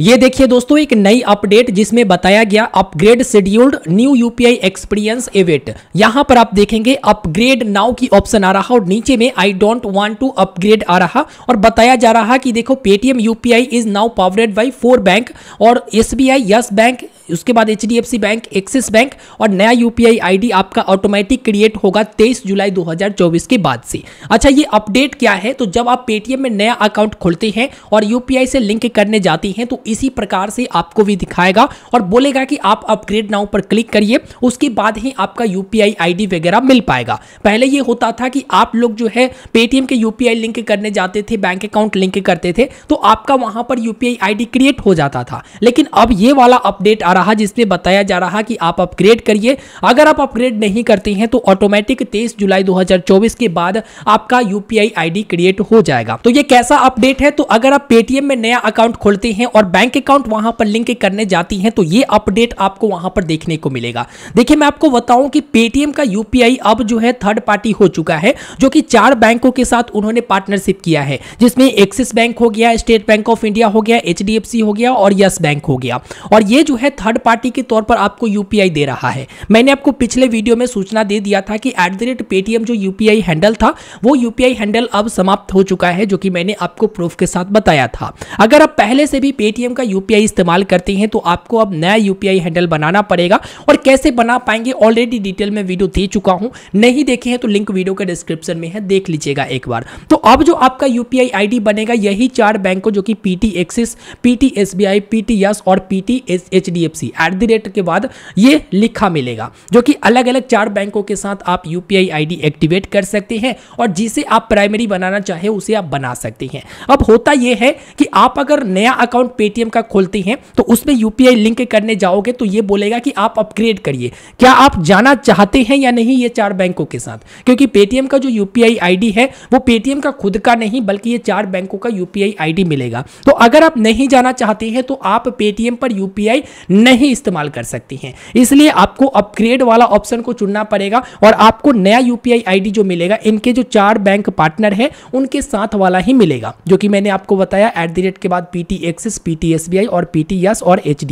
ये देखिए दोस्तों एक नई अपडेट जिसमें बताया गया upgrade scheduled new UPI experience event यहां पर आप देखेंगे अपग्रेड नाउ की ऑप्शन आ रहा और नीचे में I don't want to upgrade आ रहा और बताया जा रहा कि देखो Paytm UPI is now powered by four bank और S B I yes bank उसके बाद एच बैंक एक्सिस बैंक और नया यूपीआई आईडी आपका ऑटोमेटिक क्रिएट होगा 23 जुलाई 2024 के बाद से अच्छा ये अपडेट क्या है तो जब आप पेटीएम में नया अकाउंट खोलते हैं और यूपीआई से लिंक करने जाते हैं तो इसी प्रकार से आपको भी दिखाएगा और बोलेगा कि आप अपग्रेड नाउ पर क्लिक करिए उसके बाद ही आपका यूपीआई आईडी वगैरह मिल पाएगा पहले ये होता था कि आप लोग जो है पेटीएम के यूपीआई लिंक करने जाते थे बैंक अकाउंट लिंक करते थे तो आपका वहां पर यूपीआई आईडी क्रिएट हो जाता था लेकिन अब ये वाला अपडेट आ रहा रहा जिसमें बताया जा रहा कि आप अपग्रेड करिए अगर आप अपग्रेड नहीं करते हैं तो ऑटोमेटिक तेईस जुलाई 2024 के बाद आपका यूपीआई आईडी क्रिएट हो जाएगा तो ये कैसा अपडेट है तो अगर आप पेटीएम में नया अकाउंट खोलते हैं और बैंक अकाउंट वहां पर लिंक करने जाती है तो ये अपडेट आपको वहां पर देखने को मिलेगा देखिए मैं आपको बताऊं कि पेटीएम का यूपीआई अब जो है थर्ड पार्टी हो चुका है जो कि चार बैंकों के साथ उन्होंने पार्टनरशिप किया है जिसमें एक्सिस बैंक हो गया स्टेट बैंक ऑफ इंडिया हो गया एच हो गया और यस बैंक हो गया और ये जो है थर्ड थर्ड पार्टी के तौर पर आपको यूपीआई दे रहा है मैंने आपको पिछले वीडियो में सूचना दे दिया था कि एट द रेट पेटीएम जो यूपीआई हैंडल था वो यूपीआई हैंडल अब समाप्त हो चुका है जो कि मैंने आपको प्रूफ के साथ बताया था अगर आप पहले से भी पेटीएम का यूपीआई इस्तेमाल करते हैं तो आपको अब नया यूपीआई हैंडल बनाना पड़ेगा और कैसे बना पाएंगे ऑलरेडी डिटेल में वीडियो दे चुका हूं नहीं देखे हैं तो लिंक वीडियो के डिस्क्रिप्शन में है देख लीजिएगा एक बार तो अब जो आपका यूपीआई आईडी बनेगा यही चार बैंकों जो कि PT Axis PT SBI PTS और PT H C at the rate के बाद ये लिखा मिलेगा जो कि अलग अलग चार बैंकों के साथ आप यू पी एक्टिवेट कर सकते हैं और जिसे आप प्राइमरी बनाना चाहे उसे आप बना सकते हैं अब होता यह है कि आप अगर नया अकाउंट पेटीएम का खोलते हैं तो उसमें यू लिंक करने जाओगे तो ये बोलेगा कि आप अपग्रेड करिए क्या आप जाना चाहते हैं या नहीं ये चार बैंकों के साथ क्योंकि पेटीएम का जो यू पी है वो पेटीएम का खुद का नहीं बल्कि ये चार बैंकों का यू पी मिलेगा तो अगर आप नहीं जाना चाहते हैं तो आप पेटीएम पर यू नहीं इस्तेमाल कर सकती हैं इसलिए आपको अपग्रेड वाला ऑप्शन को चुनना पड़ेगा और आपको नया यूपीआई आईडी जो मिलेगा इनके जो चार बैंक पार्टनर है उनके साथ वाला ही मिलेगा जो कि मैंने आपको बताया एट द रेट के बाद पीटी एक्सिस पीटी एसबीआई और पीटी यस e और एच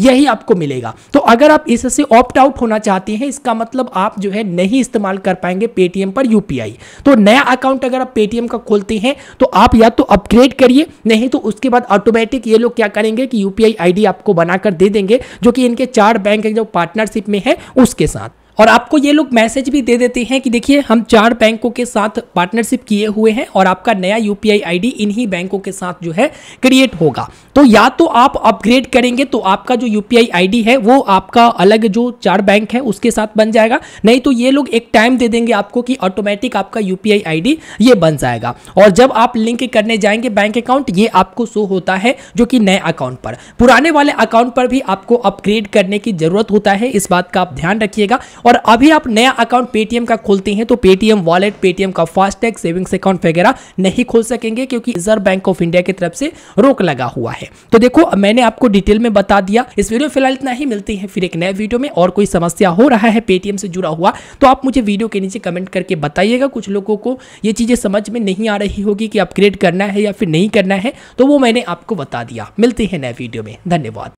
यही आपको मिलेगा तो अगर आप इससे ऑप्ट आउट होना चाहते हैं इसका मतलब आप जो है नहीं इस्तेमाल कर पाएंगे पेटीएम पर यूपीआई तो नया अकाउंट अगर आप पेटीएम का खोलते हैं तो आप या तो अपग्रेड करिए नहीं तो उसके बाद ऑटोमेटिक ये लोग क्या करेंगे कि यूपीआई आईडी आपको बनाकर दे दे देंगे जो कि इनके चार बैंक जो पार्टनरशिप में है उसके साथ और आपको ये लोग मैसेज भी दे देते हैं कि देखिए हम चार बैंकों के साथ पार्टनरशिप किए हुए हैं और आपका नया यू पी इन्हीं बैंकों के साथ जो है क्रिएट होगा तो या तो आप अपग्रेड करेंगे तो आपका जो यू पी है वो आपका अलग जो चार बैंक है उसके साथ बन जाएगा नहीं तो ये लोग एक टाइम दे देंगे आपको कि ऑटोमेटिक आपका यू पी ये बन जाएगा और जब आप लिंक करने जाएंगे बैंक अकाउंट ये आपको शो होता है जो कि नए अकाउंट पर पुराने वाले अकाउंट पर भी आपको अपग्रेड करने की जरूरत होता है इस बात का आप ध्यान रखिएगा और अभी आप नया अकाउंट पेटीएम का खोलते हैं तो पेटीएम वॉलेट पेटीएम का फास्टैग सेविंग्स अकाउंट वगैरह नहीं खोल सकेंगे क्योंकि रिजर्व बैंक ऑफ इंडिया की तरफ से रोक लगा हुआ है तो देखो मैंने आपको डिटेल में बता दिया इस वीडियो फिलहाल इतना ही मिलती है फिर एक नए वीडियो में और कोई समस्या हो रहा है पेटीएम से जुड़ा हुआ तो आप मुझे वीडियो के नीचे कमेंट करके बताइएगा कुछ लोगों को ये चीज़ें समझ में नहीं आ रही होगी कि अपग्रेड करना है या फिर नहीं करना है तो वो मैंने आपको बता दिया मिलते हैं नए वीडियो में धन्यवाद